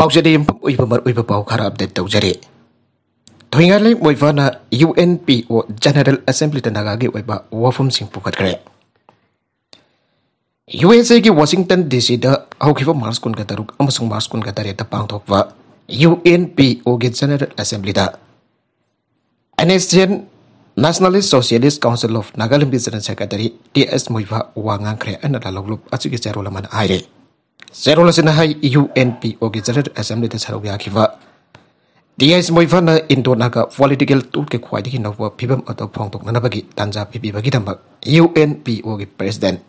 bao giờ đêm ui bơm ui bơm bao khara update tàu giờ thôi ngay lấy UNP o General Assembly tên đã gọi ba wafum sing pukat khách USA ki Washington DC da hau Marskun kataruk, Mars kun kata ruk amasung Mars kun kata reta pang thok va UNP o ge General Assembly da NSGN Nationalist Socialist Council of Nagaland Business Secretary TS Moiva Wangang kare Anadalog Lup Asuki Charo Laman Aire. ꯆꯦꯔꯣꯜ ꯑꯁꯤꯅ ꯍꯥꯏ ꯌꯨ N P ꯑꯣꯒꯤ general ꯑꯦꯁꯦꯝꯕ꯭ꯂꯤꯗ ꯁꯔꯨꯛ ꯌꯥꯈꯤꯕ D S ꯃꯣꯏꯐꯅ ꯏꯟꯗꯣꯅꯥꯒ political ꯇꯨꯜꯒꯤ ꯈ꯭ꯋꯥꯏꯗꯒꯤ ꯅꯧꯕ ꯐꯤꯚꯝ ꯑꯗꯨ ꯐꯣꯡꯗꯣꯛꯅꯅꯕꯒꯤ ꯇꯥꯟꯖꯥ ꯄꯤꯕꯤꯕꯒꯤꯗꯃꯛ ꯌꯨ N P ꯑꯣꯒꯤ ꯄ꯭ꯔꯦꯁꯤꯗꯦꯟꯠ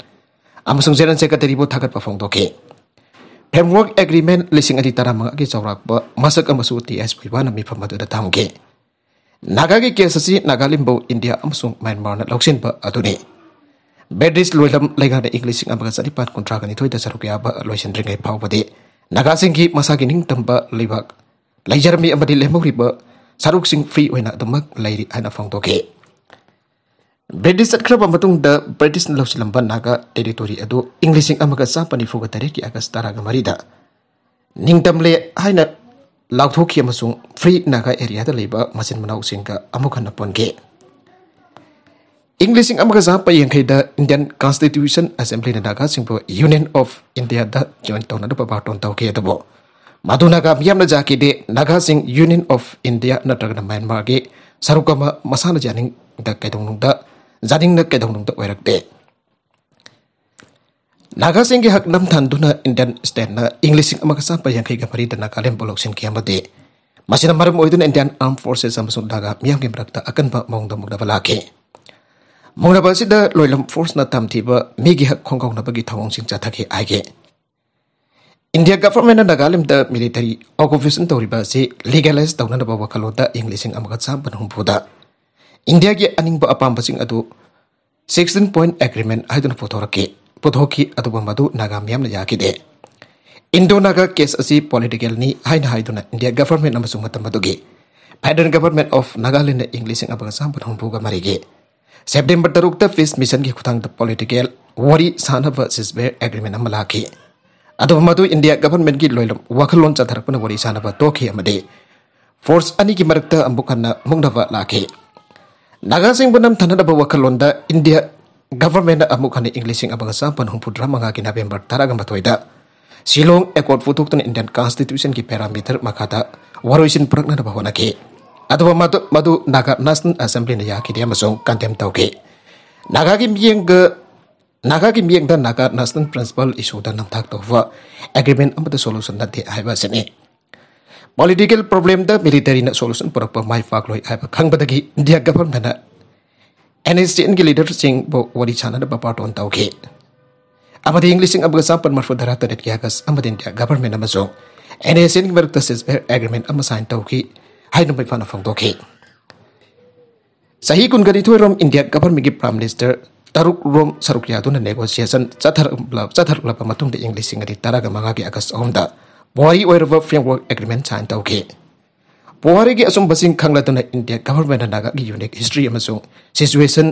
ꯑꯃꯁꯨꯡ ꯖꯦꯅꯔꯦꯜ ꯁꯦꯀ꯭ꯔꯦꯇꯔꯤꯕꯨ ꯊꯥꯒꯠꯄ ꯐꯣꯡꯗꯣꯛꯈꯤ ꯐ꯭ꯔꯦꯝꯋꯥꯔꯛ ꯑꯦꯒ꯭ꯔꯤꯃꯦꯟ ꯂꯤꯁꯤꯡ ꯑꯅꯤ ꯇꯔꯥꯃꯉꯥꯒꯤ ꯆꯥꯎꯔꯥꯛꯄ ꯃꯁꯛ ꯑꯃꯁꯨ ꯇꯤ ꯑꯦꯁ ꯃꯣꯏꯐꯅ ꯃꯤꯐꯝ ꯑꯗꯨꯗ ꯊꯝꯈꯤ ꯅꯥꯒꯥꯒꯤ ꯀꯦꯁ ꯑꯁꯤ ꯅꯥꯒꯥꯂꯦꯟꯕꯨ ꯏꯟꯗꯤꯌꯥ ꯑꯃꯁꯨꯡ ꯃ꯭ꯌꯥꯟꯃꯥꯔꯅ ꯂꯧꯁꯤꯟꯕ ꯑꯗꯨꯅꯤ bedris loi lam laiga da english sing amaga sari pat kontra kan itoi da saruk ya ba pau ba naga sing ki masa ning tamba leibak laijar mi amadi lemo riba ba sing free wena na damak lairi fong fang to ke bedris at club amatung da british loi sin naga teritori adu english sing amaga sa pani fuga tare ki agas tara ga mari ning tam le haina laut hoki amasung free naga area da leiba masin manau sing ka amukhan pon English sing amaga za pa yeng da Indian Constitution Assembly na daga sing Union of India da joint town da ba ton tau ke da bo maduna ga miyam na jaki de naga sing Union of India na daga na Myanmar ge saruka ma masana janing da kai dong da janing na kai dong dong da wairak de naga sing ge hak nam than duna Indian stand na English sing amaga za pa yeng kai ga pari da naga lem bolok sing kiyam de masina marum oidun Indian Armed Forces samsung daga miyam ge brakta akan ba maung da mugda balake. मौनब असीद लोलम force मेगी हक खोंगी थवसी चाथक आगे India government Nagalim military occupation तौरब से लीगलाइज तौन वखलोद इं लिंग चाप हूँ इंडिया की अनि अपाब सिक्सटीन पॉइंट एग्रीमेंट पोथर पोथी अब नगा मैं यागदे इंडो नगा केस अच्छी political India government federal government of Nagalim इं लिंग चाप हूँ मरीगी September teruk te fis mission ki kutang te political worry sana versus bear agreement amma laki. Ado pamatu India government ke loilum wakil lonca tarak pun wari sana ba toki amma de. Force ani ki marak te ambukan na mung Naga sing punam tanah dapat wakil londa India government amukan English yang abang sampan hampu drama ngaki nabi ember taragam batoida. Silong ekor futuk tan Indian constitution ki parameter makata waruisin perak nana bahwa अब मधु Naga national assembly कंटेम तौगे नागा की मियंग नागा की मियंग Naga national principle इशूद नमथाक तौब एग्रीमेंट सोलूशन नते है पॉलिटिकल प्रॉब्लम मिलिटरी सोलूशन पुरप माइ पाक्लोई है खबदी India government N S T N की लीडर वरी सानब पार्टोन तौगे चापन मरफु धरा तरह की अगस्त India government N S N की मरक्त एग्रीमेंट साइन तौगी ꯍꯥꯏꯅꯕ ꯐꯣꯡꯗꯣꯛꯈꯤ ꯆꯍꯤ ꯀꯨꯟꯒꯅꯤꯊꯣꯏꯔꯣꯝ ꯏꯟꯗꯤꯌꯥ ꯒꯚꯔꯟꯃꯦꯟꯠꯀꯤ ꯄ꯭ꯔꯥꯏꯝ ꯃꯤꯅꯤꯁꯇꯔ ꯇꯔꯨꯛꯔꯣꯝ ꯁꯔꯨꯛ ꯌꯥꯗꯨꯅ ꯅꯦꯒꯣꯁꯤꯌꯦꯁꯟ ꯆꯠꯊꯔꯛꯂꯕ ꯃꯇꯨꯡꯗ ꯏꯪ ꯂꯤꯁꯤꯡ ꯑꯅꯤ ꯇꯔꯥꯒ ꯃꯉꯥꯒꯤ ꯑꯒꯁ ꯑꯍꯨꯝꯗ ꯄꯨꯋꯥꯔꯤ ꯑꯣꯏꯔꯕ ꯐ꯭ꯔꯦꯝꯋꯥꯔꯛ ꯑꯦꯒ꯭ꯔꯤꯃꯦꯟ ꯁꯥꯏꯟ ꯇꯧꯈꯤ ꯄꯨꯋꯥꯔꯤꯒꯤ ꯑꯆꯨꯝꯕꯁꯤꯡ ꯈꯪꯂꯗꯨꯅ ꯏꯟꯗꯤꯌꯥ ꯒꯚꯔꯟꯃꯦꯟꯠꯅ ꯅꯥꯒꯥꯒꯤ ꯌꯨꯅꯤꯛ ꯍꯤꯁꯇ꯭ꯔꯤ ꯑꯃꯁꯨꯡ ꯁꯤꯆꯨꯋꯦꯁꯟ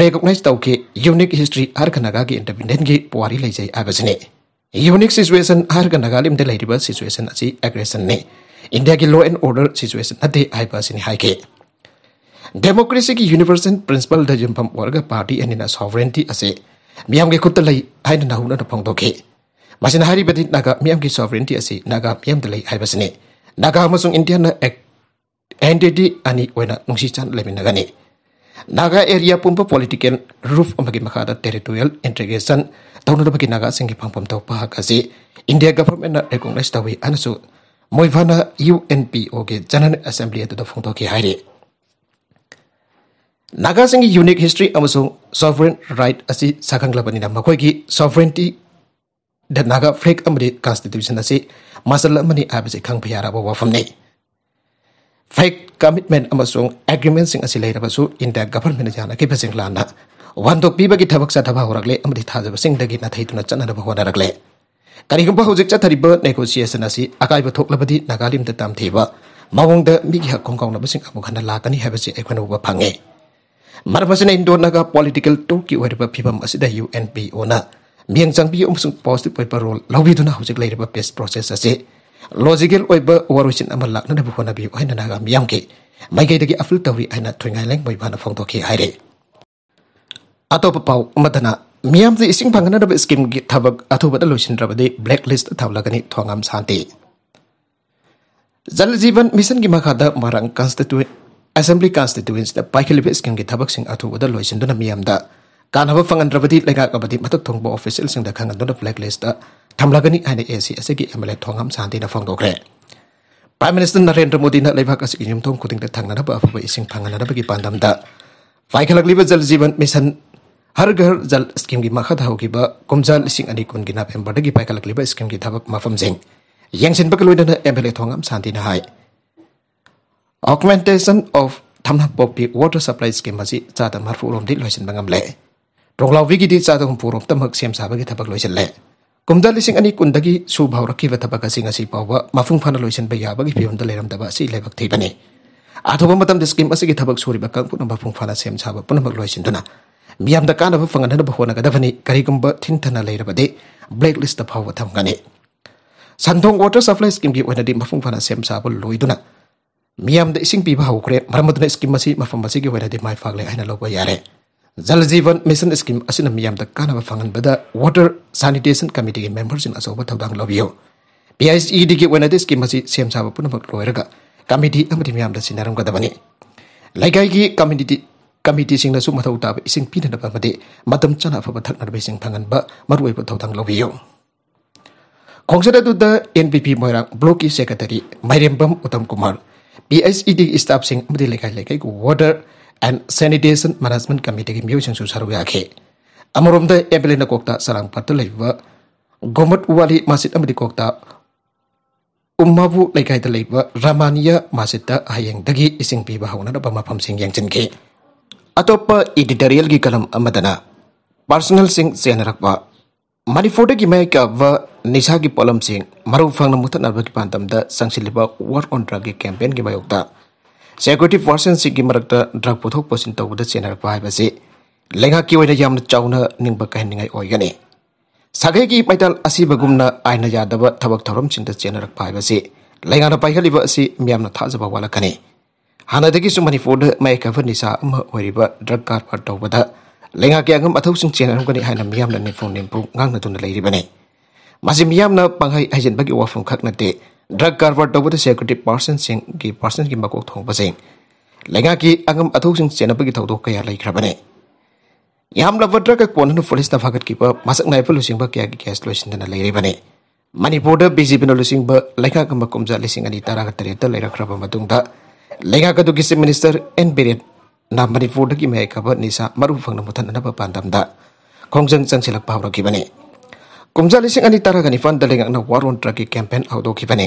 ꯔꯦꯀꯣꯛꯅꯥꯏꯖ ꯇꯧꯈꯤ ꯌꯨꯅꯤꯛ ꯍꯤꯁꯇ꯭ꯔꯤ ꯍꯥꯏꯔꯒ ꯅꯥꯒꯥꯒꯤ ꯏꯟꯗꯤꯄꯦꯟꯗꯦꯟꯒꯤ ꯄꯨꯋꯥꯔꯤ ꯂꯩꯖꯩ ꯍꯥꯏꯕꯁꯤꯅꯤ ꯌꯨꯅꯤꯛ ꯁꯤꯆꯨꯋꯦꯁꯟ ꯍꯥꯏꯔꯒ ꯅꯥꯒꯥꯂꯦꯟꯗ ꯂꯩꯔꯤꯕ ꯁꯤꯆꯨꯋꯦꯁꯟ ꯑꯁꯤ ꯑꯦꯒ꯭ꯔꯦꯁꯟꯅꯤ India ke law and order situation ati hai pa sini ke. Democracy ki universal principle da jim pam warga party and in a sovereignty ase. Miam ki kutta lai hai na nahuna da pong doke. Masin naga miam ki sovereignty ase naga Naga hamasung India na ek ani wena nungsi chan naga ni. Naga area pumpa political roof bagi makada territorial integration. Tahun lalu naga singgi pampam tau paha India government na recognize tahu anasuh ꯃꯣꯏꯚꯥꯅ U N P ꯑꯣꯒꯤ general assembly ꯑꯗꯨꯗ ꯐꯣꯡꯗꯣꯛꯈꯤ ꯍꯥꯏꯔꯤ ꯅꯥꯒꯥꯁꯤꯡꯒꯤ unique history ꯑꯃꯁꯨꯡ sovereign right ꯑꯁꯤ ꯁꯛꯈꯪꯂꯕꯅꯤꯅ ꯃꯈꯣꯏꯒꯤ ꯁꯣꯚꯔꯦꯟꯇꯤꯗ ꯅꯥꯒꯥ ꯐ꯭ꯔꯦꯛ ꯑꯃꯗꯤ ꯀꯟꯁꯇꯤꯇ꯭ꯌꯨꯁꯟ ꯑꯁꯤ ꯃꯆꯜ ꯑꯃꯅꯤ ꯍꯥꯏꯕꯁꯤ ꯈꯪꯕ ꯌꯥꯔꯕ ꯋꯥꯐꯝꯅꯤ ꯐ꯭ꯔꯦꯛ ꯀꯃꯤꯠꯃꯦꯟ ꯑꯃꯁꯨꯡ ꯑꯦꯒ꯭ꯔꯤꯃꯦꯟꯁꯤꯡ ꯑꯁꯤ ꯂꯩꯔꯕꯁꯨ ꯏꯟꯗꯤꯌꯥ ꯒꯚꯔꯟꯃꯦꯟꯅ ꯌꯥꯅꯈꯤꯕꯁꯤꯡ ꯂꯥꯟꯅ ꯋꯥꯟꯗꯣꯛꯄꯤꯕꯒꯤ ꯊꯕꯛ ꯆꯠꯊꯕ ꯍꯧꯔꯛꯂꯦ ꯑꯃꯗꯤ ꯊꯥꯖꯕꯁꯤꯡꯗꯒꯤ ꯅꯥꯊꯩꯗꯨꯅ ꯆꯠꯅꯅꯕ ꯍꯣꯠꯅꯔꯛꯂꯦ Karigumpa hujik chatari ba eh, negotiation asi akai ba thok labadi nagalim da tam theba. Mawong da mi gi hakong kong labasing amu khana la kani haba si ekwana uba pange. political toki wari ba pipa ma UNP ona. Miang sang bi umusung positive wai ba rol lawi duna hujik lai riba best process asi. Logical wai amal lak nana bukona bi wai nana gam yang afil tawri aina tuingai leng bai ba na fong toki hai Atau pepau umatana ꯃꯤꯌꯥꯝ ꯗꯤ ꯏꯁꯤꯡ ꯐꯪꯅꯅꯕ ꯁ꯭ꯀꯤꯝꯒꯤ ꯊꯕꯛ ꯑꯊꯨꯕꯗ ꯂꯣꯏꯁꯤꯟꯗ꯭ꯔꯕꯗꯤ black list ꯊꯝꯂꯒꯅꯤ ꯊꯣꯉꯥꯝ ꯁꯥꯟꯇꯤ ꯖꯜ ꯖꯤꯕꯟ ꯃꯤꯁꯟꯒꯤ ꯃꯈꯥꯗ ꯃꯔꯥꯡ ꯀꯟꯁꯇꯤꯇ꯭ꯌꯨꯟ ꯑꯦꯁꯦꯝꯕ꯭ꯂꯤ ꯀꯟꯁꯇꯤꯇ꯭ꯌꯨꯟꯁꯤꯗ ꯄꯥꯏꯈꯠꯂꯤꯕ ꯁ꯭ꯀꯤꯝꯒꯤ ꯊꯕꯛꯁꯤꯡ ꯑꯊꯨꯕꯗ ꯂꯣꯏꯁꯤꯟꯗꯨꯅ ꯃꯤꯌꯥꯝꯗ ꯀꯥꯟꯅꯕ ꯐꯪꯍꯟꯗ꯭ꯔꯕꯗꯤ ꯂꯩꯉꯥꯛ ꯑꯃꯗꯤ ꯃꯊꯛ ꯊꯣꯡꯕ ꯑꯣꯐꯤꯁꯤꯌꯦꯜꯁꯤꯡꯗ ꯈꯪꯍꯟꯗꯨꯅ ꯕ꯭ꯂꯦꯛ ꯂꯤꯁꯇ ꯊꯝꯂꯒꯅꯤ ꯍꯥꯏꯅ ꯑꯦ ꯁꯤ ꯑꯁꯤꯒꯤ ꯑꯦꯝ ꯑꯦꯜ ꯑꯦ ꯊꯣꯉꯥꯝ ꯁꯥꯟꯇꯤꯅ ꯐꯣꯡꯗꯣꯛꯈ꯭ꯔꯦ ꯄ꯭ꯔꯥꯏꯝ ꯃꯤꯅꯤꯁꯇꯔ ꯅꯔꯦꯟꯗ꯭ꯔ ꯃꯣꯗꯤꯅ ꯂꯩꯕꯥꯛ ꯑꯁꯤꯒꯤ ꯌꯨꯝꯊꯣꯡ ꯈꯨꯗꯤꯡꯗ ꯊꯪꯅꯅꯕ ꯑꯐꯕ ꯏꯁꯤꯡ ꯐꯪꯍꯟꯅꯕꯒꯤ ꯄꯥꯟꯗꯝꯗ ꯄꯥꯏꯈꯠꯂꯛꯂꯤꯕ ꯖꯜ ꯖꯤꯕꯟ ꯃꯤꯁꯟ हर घर जल स्कीम की मखद होगी कुमजा लिंग अने कुल नवंबर की पाकल स्कीम की धब मफमजें यंगसीब के loan M L A Thongam Shanti augmentation of थमना पोपी वाटर सप्लाई स्कीम अच्छी चाद मरफूरोम लोसबे टोलावी की चाद हूँ सेम सब लोसले कुमजा लिंग अने कुल की सू भाव थब पाव मफूंग लोसब यावदेब थीबने आठब स्कीम अगर थब सूरी कंपूर्ण मफूंग सेम सब पुनः लोसना miyam da kaana bafa ngana bafa wana kada fani kari gumba tintana lai rabade blacklist the power tam gane. Santong water supply scheme gi wana di mafa fana sem sabo loi duna. Miyam da ising piba hau kure marama duna scheme masi mafa masi di mai fagle aina loba yare. Zal zivan mission scheme asina miyam da kaana bafa bada water sanitation committee gi members in asoba tau dang lobi yo. PSE di gi wana di scheme masi sem sabo puna bak loi raga. Kami di amati miyam da sinarang kada bani. Lai kami di sing nasu mata mathau ising pina na mati matam madam chana pha bathak na ba sing tangan ba marwai pa thau thang biyo. khongsada tu da npp moirang bloki i mairem bam utam kumar PSED staff sing amdi lekai lekai ku water and sanitation management committee ki miyo sing su saru ya ke amorom da ebele na kokta sarang lai ba gomot wali masit amdi kokta ummabu lekai da ba ramania masjid da dagi ising pi bahuna da pamapam sing yang chen अतोप editorial की कलम पर्सनल सिंह सेन मणि फोटो की मैक निशा की पोलम सिंह मरुफंग मुत नर्भ की प्रांतम संगशील वर ऑन ड्रग की कैंपेन की मयोग सेक्यूरीटी पर्सन सिंह की मरक्त ड्रग पुथ पोसी तब सेन लेंगा की चौना कहने सगै की पैदल आईन आयन याद थोड़ा सेनरक्प है लेंगा पाइल्ब अम्न थाजब वालखने ꯍꯥꯟꯅꯗꯒꯤꯁꯨ ꯃꯅꯤꯄꯨꯔꯗ ꯃꯌꯦꯛ ꯀꯕ ꯅꯤꯁꯥ ꯑꯃ ꯑꯣꯏꯔꯤꯕ ꯗ꯭ꯔꯒ ꯀꯔꯕꯥꯔ ꯇꯧꯕꯗ ꯂꯩꯉꯥꯛꯀꯤ ꯑꯉꯝ ꯑꯊꯧꯁꯤꯡ ꯆꯦꯟꯅꯔꯝꯒꯅꯤ ꯍꯥꯏꯅ ꯃꯤꯌꯥꯝꯅ ꯅꯤꯐꯨ ꯅꯤꯝꯐꯨ ꯉꯥꯡꯅꯗꯨꯅ ꯂꯩꯔꯤꯕꯅꯤ ꯃꯁꯤ ꯃꯤꯌꯥꯝꯅ ꯄꯥꯡꯍꯩ ꯍꯩꯖꯤꯟꯕꯒꯤ ꯋꯥꯐꯝ ꯈꯛ ꯅꯠꯇꯦ ꯗ꯭ꯔꯒ ꯀꯔꯕꯥꯔ ꯇꯧꯕꯗ ꯁꯦꯀ꯭ꯌꯨꯔꯤꯇꯤ ꯄꯥꯔꯁꯟꯁꯤꯡꯒꯤ ꯄꯥꯔꯁꯟꯒꯤ ꯃꯀꯣꯛ ꯊꯣꯡꯕꯁꯤꯡ ꯂꯩꯉꯥꯛꯀꯤ ꯑꯉꯝ ꯑꯊꯧꯁꯤꯡ ꯆꯦꯟꯅꯕꯒꯤ ꯊꯧꯗꯣꯛ ꯀꯌꯥ ꯂꯩꯈ꯭ꯔꯕꯅꯤ ꯌꯥꯝꯂꯕ ꯗ꯭ꯔꯒ ꯀꯣꯟꯅꯅ ꯄꯨꯂꯤꯁꯅ ꯐꯥꯒꯠꯈꯤꯕ ꯃꯁꯛ ꯅꯥꯏꯕ ꯂꯨꯆꯤꯡꯕ ꯀꯌꯥꯒꯤ ꯀꯦꯁ ꯂꯣꯏꯁꯤꯟꯗꯅ ꯂꯩꯔꯤꯕꯅꯤ ꯃꯅꯤꯄꯨꯔꯗ ꯕꯤ ꯖꯦ ꯄꯤꯅ ꯂꯨꯆꯤꯡꯕ ꯂꯩꯉꯥꯛ ꯑꯃ ꯀꯨꯝꯖꯥ ꯂꯤꯁꯤꯡ ꯑꯅꯤ ꯇꯔꯥꯒ ꯇꯔꯦꯠꯇ ꯂꯩꯔꯛꯈ꯭ꯔꯕ ꯃꯇꯨꯡꯗ lenga ka dugi chief minister en period na manipur fu dugi mai ka ba nisa maru phang na mutan na ba pandam da khongjang chang silak paw ro ki bani kumja lising ani tara gani fan na waron tra campaign aw do ki bani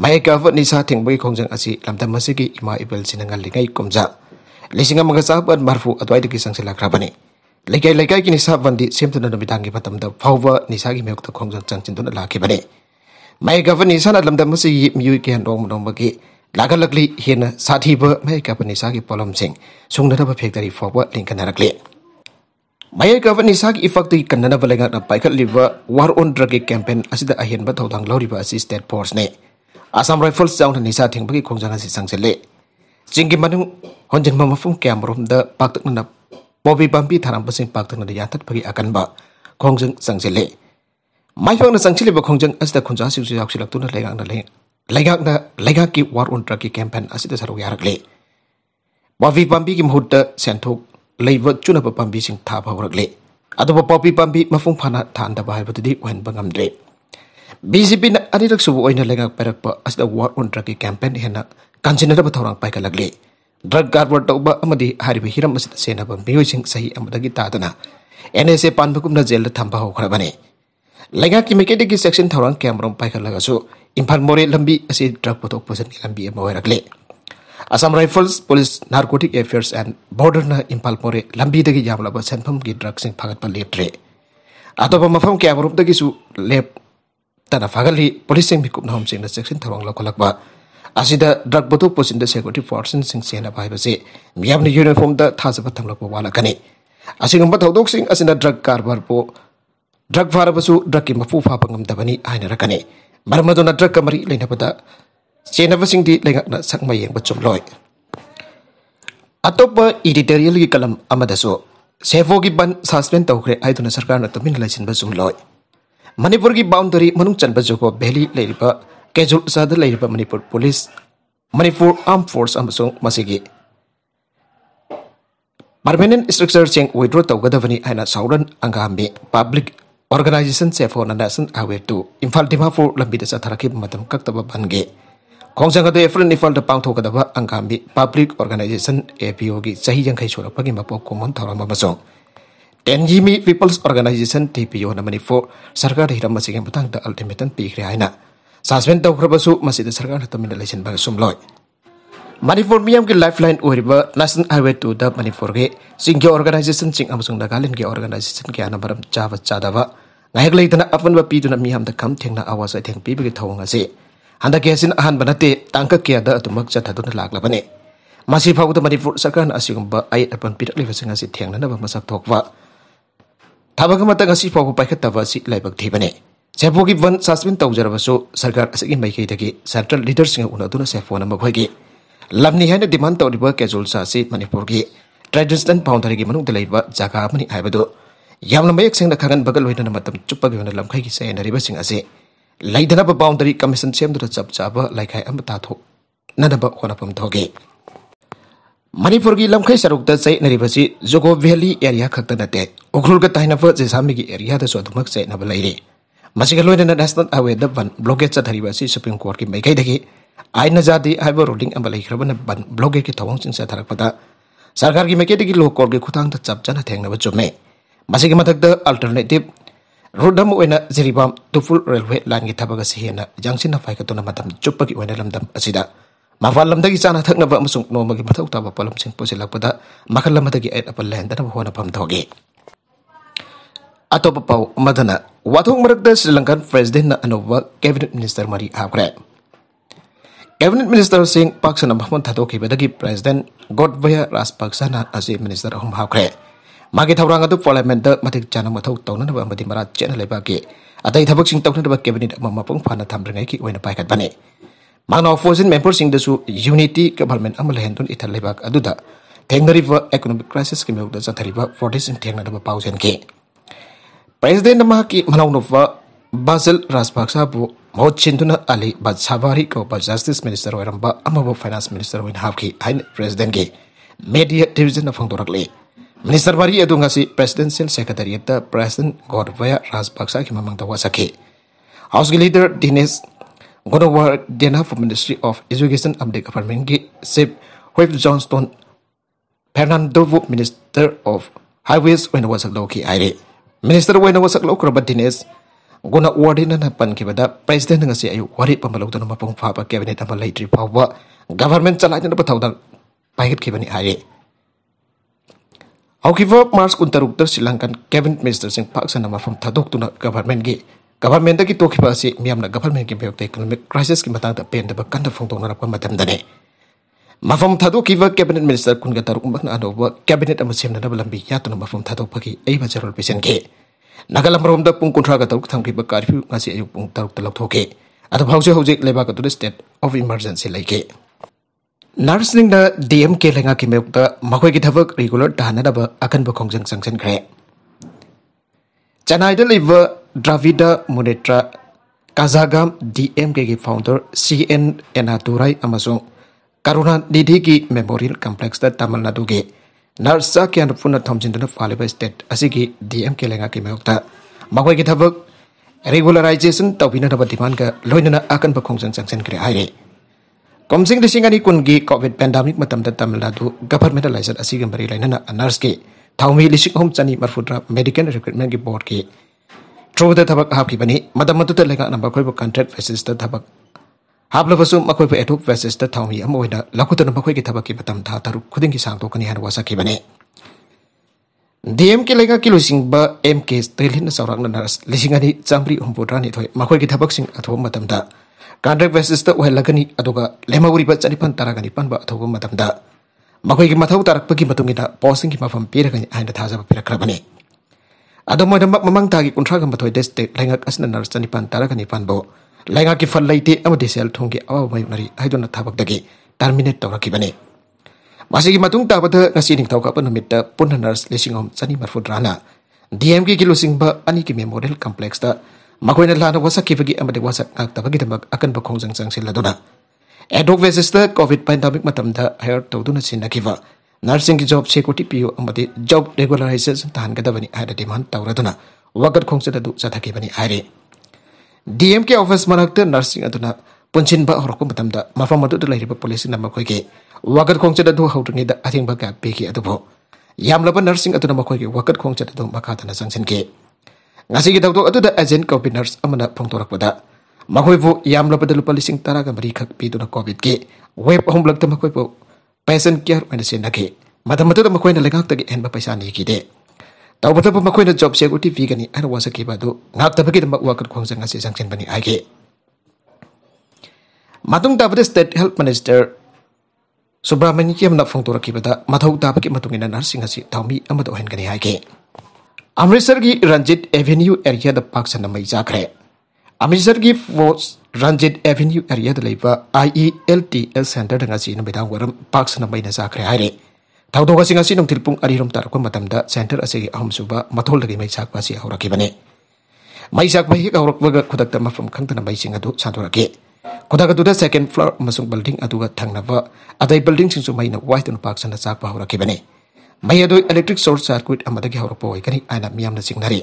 mai ka ba nisa thing bai kongjang asih lamda masi ki ima ibel sinanga lingai kumja lisinga maga sahabat marfu adwai dugi sang silak ra lekai lekai ki nisa bandi sem tu na midang ki patam da phawwa nisa gi meuk ta khongjang chang chin tu la mai gavani sana nisa na lamda musi yi miu ki dong dong bagi lagalagli hena sathi ba mai ka pani sa gi palom sing sungna ba phek dari fo ba link na lagli mai ka pani sa gi ifak ti kanna ba lega na paikal li ba war on drug campaign asida ahen ba thodang lori ba assistant force ne assam rifles sound ni sa thing ba gi khongjana si sang chele jingi manu honjen ma mafum kamrom da pak tak na mobi bampi tharam ba sing pak tak na da yatat ba gi akan ba khongjang sang chele mai phang na sang chele ba khongjang asida khongja si si yak si lak tu na lega na lega लेगाक की वार उन्ट्रा की campaign सरुक यारकले पावी पाबी की मुहूर्त सेंथोक लेब चुनब पाबी था हौरकले अब पावी पाबी मफूं फाना थानब है ओहनबे बीजेपी अनेरक सूब लेगाक पैरप वार उन्ट्रा की कैंपेन हेन कंजनब थौर पाइकलगले ड्रग कारोबार तब हिरम सेनब मयोसिंग सही तादना एन एस ए पानबगुम जेल थम्ब हौरबने लेगाक की मेकेट की सेक्शन थौर कैमरों पाइकलगू ꯏꯝꯐꯥꯜ मोरे ꯂꯝꯕꯤ ꯑꯁꯤ ꯗ꯭ꯔꯒ ꯄꯨꯊꯣꯛ की ꯂꯝꯕꯤ ꯑꯃ ꯑꯣꯏꯔꯛꯂꯦ Assam rifles police narcotic affairs and border न इम्फाल मोरे लंबी यामलब सेंफम की ड्रग्स फागत लेट्रे अतोप मफम क्यामरूपू लेप तना फागली पुलिस मिकूपम चेक्सन थवं लौखलब ड्रग बतू पुचिन सेक्यूरीटी फोर्स सेनब है यूनिफॉर्म थाजब थमलप वालकने ड्रग कारबार ड्रग फारबू ड्रग की मफू आयन रखने ꯃꯔꯝ ꯑꯗꯨꯅ ꯗ꯭ꯔꯒꯀ ꯃꯔꯤ ꯂꯩꯅꯕꯗ ꯆꯦꯟꯅꯕꯁꯤꯡꯗꯤ ꯂꯩꯉꯥꯛꯅ ꯁꯛꯃ ꯌꯦꯡꯕ ꯆꯨꯝꯂꯣꯏ ꯑꯇꯣꯞꯄ ꯏꯗꯤꯇꯣꯔꯤꯌꯦꯜꯒꯤ ꯀꯂꯝ ꯑꯃꯗꯁꯨ ꯁꯦꯐꯣꯒꯤ ꯕꯟ ꯁꯁꯄꯦꯟ ꯇꯧꯈ꯭ꯔꯦ ꯍꯥꯏꯗꯨꯅ ꯁꯔꯀꯥꯔꯅ ꯇꯨꯃꯤꯟꯅ ꯂꯩꯁꯤꯟꯕ ꯆꯨꯝꯂꯣꯏ ꯃꯅꯤꯄꯨꯔꯒꯤ ꯕꯥꯎꯟꯗꯔꯤ ꯃꯅꯨꯡ ꯆꯟꯕ ꯖꯨꯒꯣ ꯚꯦꯂꯤ ꯂꯩꯔꯤꯕ ꯀꯦꯖꯨꯜ ꯎꯁꯥꯗ ꯂꯩꯔꯤꯕ Manipur police Manipur armed forces ꯑꯃꯁꯨꯡ ꯃꯁꯤꯒꯤ ꯄꯔꯃꯦꯅꯦꯟ ꯏꯁꯇ꯭ꯔꯛꯆꯔꯁꯤꯡ ꯋꯤꯗ꯭ꯔꯣ ꯇꯧꯒꯗꯕꯅꯤ ꯍꯥꯏꯅ ꯁꯥꯎꯔꯟ ꯑꯪꯒꯥꯝꯕꯤ public organization se phone nanda san awe tu infal dima fu lambi da sathara ki matam kak ta ban ge khongsa ga de friend infal da pang ka da ba angam bi public organization apo gi sahi jang khai chura pagi mapo mon thara ma basong ten ji mi people's organization tpo na mani for sarkar da hiram masing yang patang da ultimate pi kri aina suspend tau khra basu masih da sarkar da tamin da lesion ba sum loi Manipur मियाम की lifeline national highway two द मणिपुर के सिंह organisation सिंह अमसुंग नागालैंड के organisation के आना चाव चादव नायक लेदन अपन व पीदन कम थेंगना आवाज आइ पीब की के थौंग असे हंदा केसिन अहन बनते तांक के द मासी फाउद मनपुर सरकार असिगम ब अपन पिरक लेव मसा थोकवा थाबग मत गसी की पाइख तवासी वन सस्पेंड तौजरबसो सरकार असिगि मैखै सेंट्रल लीडर सिंह उनदुना सेफोन मखैगी लमनी है डिमांड तौर कैजुअल चाहे मनपुर की ट्रेडिशनल फाउंडर की मनुद्द जगह मैक सेंगे खागनबग लोन चुप्पन लंख की चयन लेदन बाउंडरी कमीशन सेम चप चाब लेखा होगी मनपुर की लंख सरुक चयनरी जुगो वैली एरिया खत नए उग्रूर तैनाब जेसामी की एरियादम चयन लेने national highway one blockade supreme court की मेघ aina jadi aiba ruling amba lai khraba na pada sarkar ki meke de ki lok kor ge khutang ta chap jana thengna ba chome masi ki mathak da tuful railway line ki thabaga se jangsin na fai ka matam chuppa ki oina lamdam asida mafal lamda ki chana thakna musung no ma ki mathak ta ba palam sing pose lak lain da na bhona pam thoge atop pau madana wathong marak da sri lankan anova cabinet minister mari apgrade cabinet minister सिंह पाक पक्षन मफम थादोखिबदगी president गोडबय राजपक्षना अजे minister अहम हाखे मांग Thor अदु parliament the मथिक मौ मथौ मरा चेन लेबागे अदै थबक सिंह तौननब कैबिनेट अम फा फाना थामरंगै कि मांगना अपोजिट मेंबर सिंह दसु यूनिटी गवर्नमेंट अम इथल लेबाग अदुदा क्राइसीस की मौत कि मेउदा जाथरिब फोर्टिस थेंगनब पाउजेन के प्रेसिडेंट महा मनौनब बाजल राजपक्षाबु मौत चिंतुन अली बजावारी को ब जस्टिस मिनिस्टर वैरम ब अमब फाइनेंस मिनिस्टर वैन हाफ की हाइन प्रेसिडेंट की मीडिया डिवीजन ने फंदोरक ले मिनिस्टर वारी ये दुंगा सी presidential secretary the president Gotabaya Rajapaksa की मांग दवा सके हाउस की लीडर दिनेश गोडवर देना फॉर मिनिस्ट्री ऑफ एजुकेशन अब दे गवर्नमेंट की सिप होइफ जॉनस्टोन फर्नांडो वो मिनिस्टर ऑफ हाईवेज वैन वसक लोकी आईरे मिनिस्टर वैन वसक लोकर बट Dinesh guna wari na na pan ke bada presiden na ngasi ayu wari pamalau tanu mapung fa pa kebene tama lai tri government celahnya dapat tahu thaudal paiket kebene aye au kiva mars kuntar uktar silangkan kevin minister sing paksa nama mapung thaduk tuna government ge government da ki toki pa si miam na government ki beok economic crisis ki mata da pen da bakkan da fongtong na rapa matam kiva cabinet minister kun gatar kumbak na adobo cabinet amasim na dabalambi yato na ya mafam tato pagi ay bajarol pisen ke. ꯅꯥꯒꯜ ꯑꯃꯔꯣꯝꯗ ꯄꯨꯡ ꯀꯨꯟꯊ꯭ꯔꯥꯒ ꯇꯔꯨꯛ ꯊꯝꯈꯤꯕ curfew ꯉꯁꯤ ꯑꯌꯨꯛ ꯄꯨꯡ ꯇꯔꯨꯛꯇ ꯂꯧꯊꯣꯛꯈꯤ ꯑꯗꯨꯕꯨ ꯍꯧꯖꯤꯛ ꯍꯧꯖꯤꯛ ꯂꯩꯕꯥꯛ ꯑꯗꯨꯗ ꯁ꯭ꯇꯦꯠ ꯑꯣꯐ ꯏꯃꯔꯖꯦꯟꯁꯤ ꯂꯩꯈꯤ ꯅꯔꯁꯁꯤꯡꯅ ꯗꯤ ꯑꯦꯝ ꯀꯦ ꯂꯩꯉꯥꯛꯀꯤ ꯃꯥꯌꯣꯛꯇ ꯃꯈꯣꯏꯒꯤ ꯊꯕꯛ ꯔꯤꯒꯨꯂꯔ ꯇꯥꯍꯟꯅꯅꯕ ꯑꯀꯟꯕ ꯈꯣꯡꯖꯪ ꯆꯪꯁꯤꯟꯈ꯭ꯔꯦ ꯆꯦꯟꯅꯥꯏꯗ ꯂꯩꯕ ꯗ꯭ꯔꯥꯕꯤꯗ ꯃꯨꯅꯦꯇ꯭ꯔ ꯀꯥꯖꯥꯒꯥꯝ ꯗꯤ ꯑꯦꯝ ꯀꯦꯒꯤ ꯐꯥꯎꯟꯗꯔ ꯁꯤ ꯑꯦꯟ ꯑꯦꯅꯥꯇꯨꯔꯥꯏ ꯑꯃꯁꯨꯡ ꯀꯔꯨꯅꯥ ꯅꯤꯙꯤꯒꯤ ꯃꯦꯃꯣꯔꯤꯌꯦꯜ ꯀꯝꯄ꯭ꯂꯦꯛꯁꯇ ꯇꯥꯃꯤꯜ ꯅꯥꯗꯨꯒꯤ नर्सा क्या पुनः थमजिंद फाब स्टेट की डी एम के लेना की मौत मकई की थब रेगुलाइजेसन तौनाब डिमांड लोन अकन खोजन चंसनग्रे कौशिंग लिंगा कुल की कॉविड पेंदमिक तमिलनाडु गवर्नमेंट लाइजन मरी लाइन नर्स की थामी लिंग अहम चनी मरफुद्रा मेडिकल रिक्रूटमेंट की बोर्ड की थ्रूद हाबी मतलब लेगा अखोब कंट्रेक्ट फेसीस्ट hapla basu makwe pe etup versus the thong hi amoi da lakutan kita ki thaba ki batam tha taru ki sang to kani har wasa ki bane dm ki lega kilu sing ba mk stelhin saurak na lisingani chamri umpodra ni thoi makoi ki thabak sing atho matam da contract versus the oil lagani adoga lemawuri ba chanipan taragani pan ba atho matam da makoi ki mathau tarak pa ki matung ida posing ki mafam pira kan aina tha jaba pira krabane ado moi da mamang tagi ki kunthra gam ba thoi des te lengak asna nar chanipan pan bo लैंगा की फल latte cell थोंगे अब मई मरी है थबकदे terminate तौरबने मांग तबदी पुनः nurse लेम चनी मफुद्रा डी एम की लुचिब अने की मेमोरियल कंप्लेक्स मैं लाने वसकी वसकद अकन खोज चंगल एडोक वेजेस कॉविड पैंडमिकमद हयर की नर्सिंग की जॉब सेक्यूरीटी पीयू जोब रेगुलाइजेस तहगदी डिमांड तौरद वकट खोज चाहिए DMK office te nursing aduna punchin ba horko matamda mafam adu lai ba police nama koi ge wagat khongcha da du hautu ni da athing ba ka peki adu bo yamla ba nursing aduna ma koi ge wagat khongcha da du makha da na jangchen ge ngasi gi dawdok adu da agent covid nurse amana torak pada koi bu yamla ba da polisi tara ga mari khak pi du na covid ge web hom lak ma koi bu patient care wen se na ge matamata da koi na lengak ta en ba paisa ni ki de tau bata pa makoy na job siya guti vegan ni ana wasa ke badu ngap ta kita mak wakat khong sang sanksi bani age matung ta bata state health minister subramani ki nak phong tora ki bata mathau ta matung matung ina tau mi mi amad ohen gani age amritsar gi ranjit avenue area da park sana mai zakre. amritsar gi force ranjit avenue area da leiba ielts center da ngasi na bidang waram park sana mai na zakre ꯊꯧꯗꯣꯛ ꯑꯁꯤ ꯉꯁꯤ ꯅꯨꯡꯊꯤꯜ ꯄꯨꯡ ꯑꯅꯤꯔꯣꯝ ꯇꯥꯔꯛꯄ ꯃꯇꯝꯗ centre ꯑꯁꯤꯒꯤ ꯑꯍꯨꯝꯁꯨꯕ ꯃꯊꯣꯜꯗꯒꯤ ꯃꯩ ꯁꯥꯛꯄ ꯑꯁꯤ ꯍꯧꯔꯛꯈꯤꯕꯅꯤ ꯃꯩ ꯁꯥꯛꯄ ꯍꯦꯛ ꯍꯧꯔꯛꯄꯒ ꯈꯨꯗꯛꯇ ꯃꯐꯝ ꯈꯪꯗꯅ ꯃꯩꯁꯤꯡ ꯑꯗꯨ ꯁꯟꯗꯣꯔꯛꯈꯤ ꯈꯨꯗꯛ ꯑꯗꯨꯗ ꯁꯦꯀꯦꯟ ꯐ꯭ꯂꯣꯔ ꯑꯃꯁꯨꯡ ꯕꯤꯜꯗꯤꯡ ꯑꯗꯨꯒ ꯊꯪꯅꯕ ꯑꯇꯩ ꯕꯤꯜꯗꯤꯡꯁꯤꯡꯁꯨ ꯃꯩꯅ ꯋꯥꯏꯗꯨꯅ ꯄꯥꯛ ꯁꯟꯅ ꯆꯥꯛꯄ ꯍꯧꯔꯛꯈꯤꯕꯅꯤ ꯃꯩ ꯑꯗꯨ ꯏꯂꯦꯛꯇ꯭ꯔꯤꯛ ꯁꯣꯔꯠ ꯁꯥꯔꯀ꯭ꯋꯤꯠ ꯑꯃꯗꯒꯤ ꯍꯧꯔꯛꯄ ꯑꯣꯏꯒꯅꯤ ꯍꯥꯏꯅ ꯃꯤꯌꯥꯝꯅ ꯆꯤꯡꯅꯔꯤ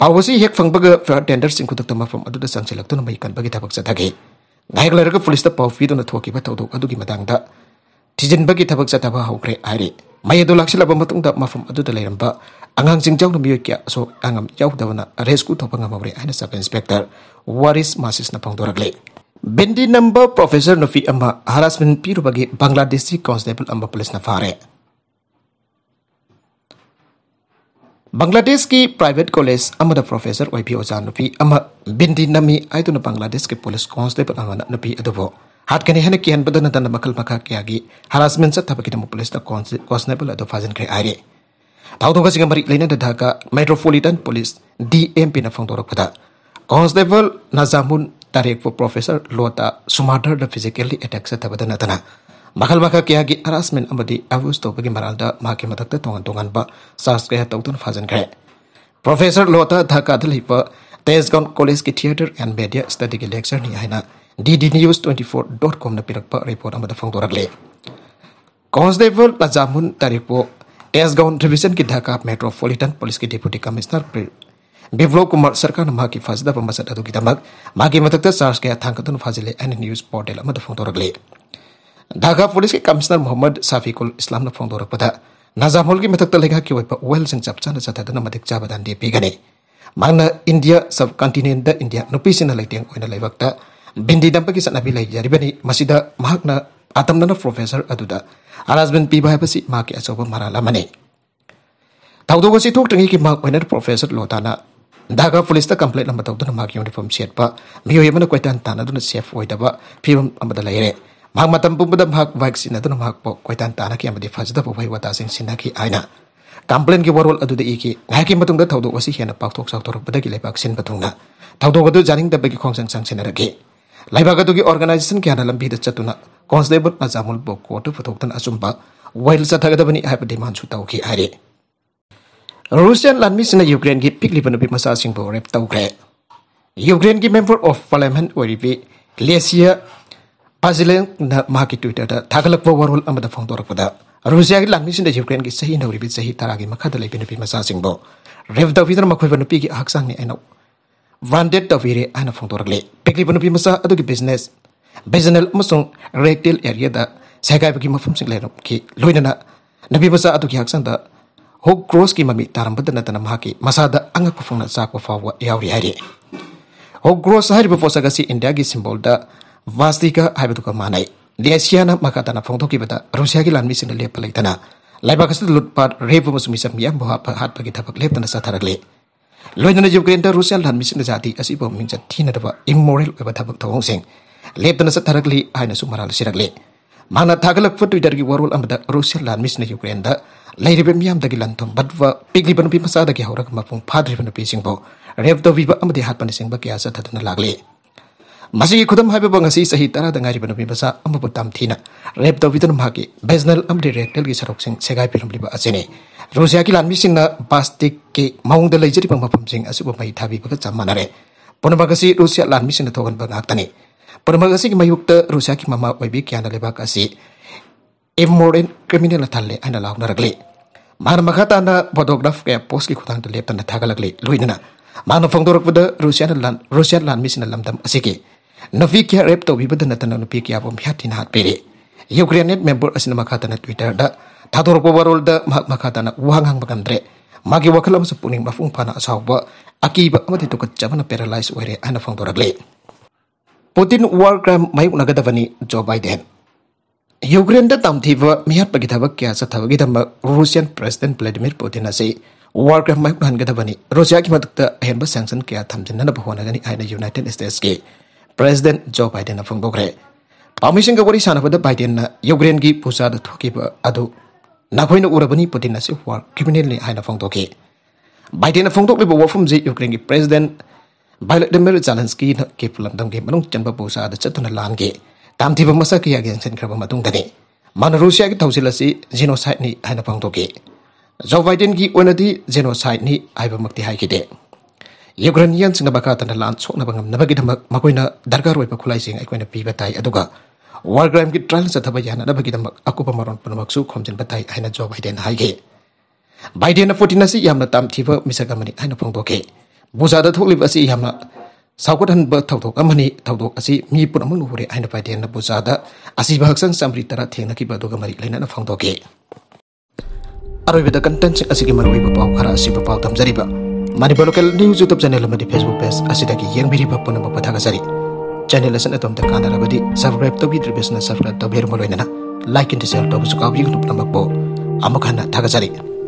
ꯄꯥꯎ ꯑꯁꯤ ꯍꯦꯛ ꯐꯪꯕꯒ ꯐ꯭ꯂꯥꯏꯔ ꯇꯦꯟꯗꯔꯁꯤꯡ ꯈꯨꯗꯛꯇ ꯃꯐꯝ ꯑꯗꯨꯗ ꯆꯪꯁꯤꯜꯂꯛꯇꯨꯅ ꯃꯩ ꯀꯟꯕꯒꯤ ꯊꯕꯛ ꯆꯠꯊꯈꯤ ꯉꯥꯏꯍꯥꯛ ꯂꯩꯔꯒ ꯄꯨꯂꯤꯁꯇ ꯄꯥꯎ ꯄꯤꯗꯨꯅ ꯊꯣꯛꯈꯤꯕ ꯊꯧꯗꯣꯛ ꯑꯗꯨꯒꯤ ꯃꯇꯥꯡꯗ Jijin bagi tabak zatabah ukre ari. Maya dolak sila bambatung da mafum adu da layan Angang sing jauh nubiyo kia so angam jauh da wana resku to pangam ukre ane sab inspektor. Waris masis na pang dorak Bendi namba Profesor Novi amba harassment piru bagi Bangladeshi Constable amba polis na fare. Bangladeshi Private College amba da Profesor YP Oza Novi amba bendi nami aitu na Bangladeshi Police Constable amba na Novi adubo. हाटकने हेन केहनबद नतन मखल मखा क्या harassment चतब police constable फाजनखे आरे थादों मरी लेनेदा metropolitan police D M P फोंदोरपद कॉन्स्टेबल नजामुन तारेक प्रोफेसर लोता सुमाधर फिजिकली एटेक चतब नतना मखल मखा क्या हरासमेंट एबूस तौब की मराल मदद तोान तोानब चार्ज क्या तौदन फाजनखे प्रोफेसर लोता धाका तेजगांव कॉलेज की थिएटर एंड मीडिया स्टडी की लेक्चर है ddnews24.comna ꯄꯤꯔꯛꯄ ꯔꯤꯄꯣꯔꯠ ꯑꯃꯗ ꯐꯣꯡꯗꯣꯔꯛꯂꯦ ꯀꯣꯟꯁꯇꯦꯕꯜ ꯂꯖꯥꯃꯨꯟ ꯇꯥꯔꯤꯛꯄꯣ ꯇꯦꯖꯒꯥꯎꯟ ꯗꯤꯕꯤꯖꯟꯒꯤ ꯙꯥꯀꯥ ꯃꯦꯇ꯭ꯔꯣꯄꯣꯂꯤꯇꯟ ꯄꯨꯂꯤꯁꯀꯤ ꯗꯤꯄꯨꯇꯤ ꯀꯃꯤꯁꯅꯔ ꯕꯤꯄ꯭ꯂꯣ ꯀꯨꯃꯥꯔ ꯁꯔꯀꯥꯔꯅ ꯃꯍꯥꯛꯀꯤ ꯐꯥꯖꯗꯕ ꯃꯁꯛ ꯑꯗꯨꯒꯤꯗꯃꯛ ꯃꯍꯥꯛꯀꯤ ꯃꯊꯛꯇ ꯆꯥꯔꯖ ꯀꯌꯥ ꯊꯥꯡꯒꯗꯨꯅ ꯐꯥꯖꯤꯜꯂꯦ ꯑꯦꯟ ꯅ꯭ꯌꯨꯁ ꯄꯣꯔꯇꯦꯜ ꯑꯃꯗ ꯐꯣꯡꯗꯣꯔꯛꯂꯦ ꯙꯥꯀꯥ ꯄꯨꯂꯤꯁꯀꯤ ꯀꯃꯤꯁꯅꯔ ꯃꯣꯍꯝꯃꯗ ꯁꯥꯐꯤꯀꯨꯜ ꯏꯁꯂꯥꯝꯅ ꯐꯣꯡꯗꯣꯔꯛꯄꯗ नाजामोल की मधक् लेखाकी वेलसिंग चप चान चथदन मधिक चाब दान पीगने मांगना इंडिया सब कंटिनेंट इंडिया नुपीसिन लेटें लेबक्त भिंदी दम की सत्ना भी आतम प्रोफेसर अदुद अराजमें पीब है अचोब मरलामने तौदों की मैं प्रोफेसर लोटा धागा पुलिस कंप्लेन यूनिफॉर्म सेट मोम कईटन तान सेफ हो फीवे पुबद बाइक सिद्धन कईटन तानी फजदब वह वाता आय कंप्लेन की वरोल इकी तौदों से हेन पाथ सौ सिंब तौदों जानी खोसंग लाइबागदुगी ऑर्गेनाइजेशन क्या लंबी चतुना कांस्टेबल अजामुल बो कोर्ट पुथोक्तन अचुब वैल चथगदबनी है डिमांड की तौखी है रुसियन लामीसीन यूक्रेन की पिकली पिक्ली नुपी मचासिंग रेप तौखे यूक्रेन की मेंबर ऑफ पार्लियामेंट ओरिबी लेसिया पाजिलेन माकी ट्विटर थागलप वरोल फोंदोरपद रुसिया की लामीसीन यूक्रेन की सही नौरीबी सही तरह की मखद लेपी नुपी मचासिंग रेप तौफीदर मखोब नुपी की हकसांग vendetta vire ana fongdorgle pekli panu pimasa adu ki business business musung retail area da sagai bagi mafum sing lero ki loina na nabi masa adu ki haksan da ho cross ki mami taram badana tanam haki masa da anga ko fongna sa ko yauri hari ho cross hari before saga si india ki simbol da vastika hai to ka manai maka tanah fong toki Rusia ki lanmi sing le palai tanah lai bakasi lut pat revu musumi sam yam boha bagi tapak lep tanah satarak le loina na jup kren ta rusel han misin da jati asi bo min jati na da ba immoral ba ta bak lep da na tarak li ai na sirak li mana ta galak fa twitter gi warul am da rusel han misin da jup kren da lai ri ba miam da gi lan tom bad wa pig li ba nu pi bo rep da vi ba am da sing ba ki asa ta da na lag li masih ikut dalam hal bebas sih sehi tanah dengan ribuan lebih besar empat puluh tiga rep tahu itu nampaknya bezel am sarok sing segai film lebih asini ꯔꯣꯁꯤꯌꯥꯒꯤ ꯂꯥꯟꯃꯤꯁꯤꯡꯅ ꯕꯥꯁꯇꯤꯛꯀꯤ ꯃꯑꯣꯡꯗ ꯂꯩꯖꯔꯤꯕ ꯃꯐꯝꯁꯤꯡ ꯑꯁꯤꯕꯨ ꯃꯩ ꯊꯥꯕꯤꯕꯒ ꯆꯞ ꯃꯥꯟꯅꯔꯦ ꯄꯨꯝꯅꯃꯛ ꯑꯁꯤ ꯔꯨꯁꯤꯌꯥ ꯂꯥꯟꯃꯤꯁꯤꯡꯅ ꯊꯣꯛꯍꯟꯕ ꯉꯥꯛꯇꯅꯤ ꯄꯨꯝꯅꯃꯛ ꯑꯁꯤꯒꯤ ꯃꯥꯌꯣꯛꯇ ꯔꯨꯁꯤꯌꯥꯒꯤ ꯃꯃꯥ ꯑꯣꯏꯕꯤ ꯀꯌꯥꯅ ꯂꯩꯕꯥꯛ ꯑꯁꯤ ꯏꯃꯣꯔꯦꯟ ꯀ꯭ꯔꯤꯃꯤꯅꯦꯜ ꯊꯜꯂꯦ ꯍꯥꯏꯅ ꯂꯥꯎꯅꯔꯛꯂꯤ ꯃꯥꯅ ꯃꯈꯥ ꯇꯥꯅ ꯐꯣꯇꯣꯒ꯭ꯔꯥꯐ ꯀꯌꯥ ꯄꯣꯁꯀꯤ ꯈꯨꯠꯊꯥꯡꯗ ꯂꯦꯞꯇꯅ ꯊꯥꯒꯠꯂꯛꯂꯤ ꯂꯣꯏꯅꯅ ꯃꯥꯅ ꯐꯣꯡꯗꯣꯔꯛꯄꯗ ꯔꯨꯁꯤꯌꯥꯅ ꯂꯥꯟ ꯔꯨꯁꯤꯌꯥ ꯂꯥꯟꯃꯤꯁꯤꯡꯅ ꯂꯝꯗꯝ ꯑꯁꯤꯒꯤ ꯅꯨꯄꯤ ꯀꯌꯥ ꯔꯦꯞ ꯇꯧꯕꯤꯕꯗ ꯅꯠꯇꯅ ꯅꯨꯄꯤ ꯀꯌꯥꯕꯨ ꯃꯤꯍꯥꯠ ꯊꯤꯅ ꯍꯥꯠꯄꯤꯔꯤ ꯌꯨꯀ꯭ꯔꯦꯟ ꯃꯦꯝꯕꯔ ꯑꯁꯤꯅ ꯃꯈꯥ ꯇꯥꯅ ꯇ꯭ꯋꯤꯇꯔꯗ ꯊꯥꯗꯣꯔꯛꯄ ꯋꯥꯔꯣꯜꯗ ꯃꯍꯥꯛ ꯃꯈꯥ ꯇꯥꯅ ꯋꯥ ꯉꯥꯡꯕ ꯉꯝꯗ꯭ꯔꯦ ꯃꯥꯒꯤ ꯋꯥꯈꯜ ꯑꯃꯁꯨꯡ ꯄꯨꯛꯅꯤꯡ ꯃꯄꯨꯡ ꯐꯥꯅ ꯑꯁꯥꯎꯕ ꯑꯀꯤꯕ ꯑꯃꯗꯤ ꯇꯨꯀꯠꯆꯕꯅ ꯄꯦꯔꯥꯂꯥꯏꯁ ꯑꯣꯏꯔꯦ ꯍꯥꯏꯅ ꯐꯣꯡꯗꯣꯔꯛꯂꯤ ꯄꯨꯇꯤꯟ ꯋꯥꯔ ꯀ꯭ꯔꯥꯏꯝ ꯃꯥꯌꯣꯛꯅꯒꯗꯕꯅꯤ ꯖꯣ ꯕꯥꯏꯗꯦꯟ ꯌꯨꯀ꯭ꯔꯦꯟꯗ ꯇꯝꯊꯤꯕ ꯃꯤꯍꯥꯠꯄꯒꯤ ꯊꯕꯛ ꯀꯌꯥ ꯆꯠꯊꯕꯒꯤꯗꯃꯛ ꯔꯨꯁꯤꯌꯟ ꯄ꯭ꯔꯁꯤꯗꯦꯟꯠ ꯚ꯭ꯂꯥꯗꯤꯃꯤꯔ ꯄꯨꯇꯤꯟ ꯑꯁꯤ ꯋꯥꯔ ꯀ꯭ꯔꯥꯏꯝ ꯃꯥꯌꯣꯛꯅꯍꯟꯒꯗꯕꯅꯤ ꯔꯨꯁꯤꯌꯥꯒꯤ ꯃꯊꯛꯇ ꯑꯍꯦꯟꯕ ꯁꯦꯡꯁꯟ ꯀꯌꯥ ꯊꯝꯖꯤꯟꯅꯅꯕ ꯍꯣꯠꯅꯒꯅꯤ ꯍꯥꯏꯅ ꯌꯨꯅꯥꯏꯇꯦꯠ ꯁ꯭ꯇꯦꯠꯁꯀꯤ ꯄ꯭ꯔꯁꯤꯗꯦꯟꯠ ꯖꯣ ꯕꯥꯏꯗꯦꯟꯅ ꯐꯣꯡꯗꯣꯛꯈ꯭ꯔꯦ ꯄꯥꯝꯕꯩꯁꯤꯡꯒ ꯋꯥꯔꯤ ꯁꯥꯟꯅꯕꯗ ꯕꯥꯏꯗꯦꯟꯅ ꯌꯨꯀ꯭ꯔꯦꯟꯒꯤ ꯄꯨꯖꯥꯗ ꯊꯣꯛꯈꯤꯕ ꯑꯗꯨ ꯅꯈꯣꯏꯅ ꯎꯔꯕꯅꯤ ꯄꯨꯇꯤꯟ ꯑꯁꯤ ꯋꯥꯔ ꯀ꯭ꯔꯤꯃꯤꯅꯦꯜꯅꯤ ꯍꯥꯏꯅ ꯐꯣꯡꯗꯣꯛꯈꯤ ꯕꯥꯏꯗꯦꯟꯅ ꯐꯣꯡꯗꯣꯛꯂꯤꯕ ꯋꯥꯐꯝꯁꯤ ꯌꯨꯀ꯭ꯔꯦꯟꯒꯤ ꯄ꯭ꯔꯦꯁꯤꯗꯦꯟꯠ ꯚꯥꯏꯂꯗꯤꯃꯤꯔ ꯖꯦꯂꯦꯟꯁꯀꯤꯒꯤ ꯂꯝꯗꯝꯒꯤ ꯃꯅꯨꯡ ꯆꯟꯕ ꯄꯨꯁꯥꯗ ꯆꯠꯇꯨꯅ ꯂꯥꯟꯒꯤ ꯇꯥꯝꯊꯤꯕ ꯃꯁꯛ ꯀꯌꯥ ꯌꯦꯡꯁꯤꯟꯈ꯭ꯔꯕ ꯃꯇꯨꯡꯗꯅꯤ ꯃꯥꯅ ꯔꯨꯁꯤꯌꯥꯒꯤ ꯊꯧꯁꯤꯜ ꯑꯁꯤ ꯖꯤꯅꯣꯁꯥꯏꯠꯅꯤ ꯍꯥꯏꯅ ꯐꯣꯡꯗꯣꯛꯈꯤ ꯖꯣ ꯕꯥꯏꯗꯦꯟꯒꯤ ꯑꯣꯏꯅꯗꯤ ꯖꯤꯅꯣꯁꯥꯏꯠꯅꯤ ꯍꯥꯏꯕꯃꯛꯇꯤ ꯍꯥꯏꯈꯤꯗꯦ ꯌꯨꯀ꯭ꯔꯦꯅꯤꯌꯟꯁꯤꯡꯅ ꯃꯈꯥ ꯇꯥꯅ ꯂꯥꯟ ꯁꯣꯛꯅꯕ ꯉꯝꯅꯕꯒꯤꯗꯃꯛ ꯃꯈꯣꯏꯅ ꯗꯔꯀꯥꯔ ꯑꯣꯏꯕ ꯈꯨꯠꯂꯥꯏꯁꯤꯡ ꯑꯩꯈꯣꯏꯅ ꯄꯤꯕ ꯇꯥꯏ ꯑꯗꯨꯒ war crime ki trial sa thaba yana da bagi da aku pamaron panamak su khomjen batai aina jo biden hai ge biden na 14 si yamna tam thiba misaga mani aina phong do ge buza da thuk lib yamna saukot han ba thau thau kamani thau thau asi mi pun amung hore aina biden na buza da asi ba haksan samri tara thengna ki ba do gamari laina na phong do ge aroi beda content sing asi ki marwi ba pau khara asi ba pau tam jari ba mani ba news youtube channel ma di facebook page asi da ki yang biri ba pun ba pathaga sari चेन त कल सब्स्राइब तिद्राइब तामान like share तपाईँसँग पूर्णपूरी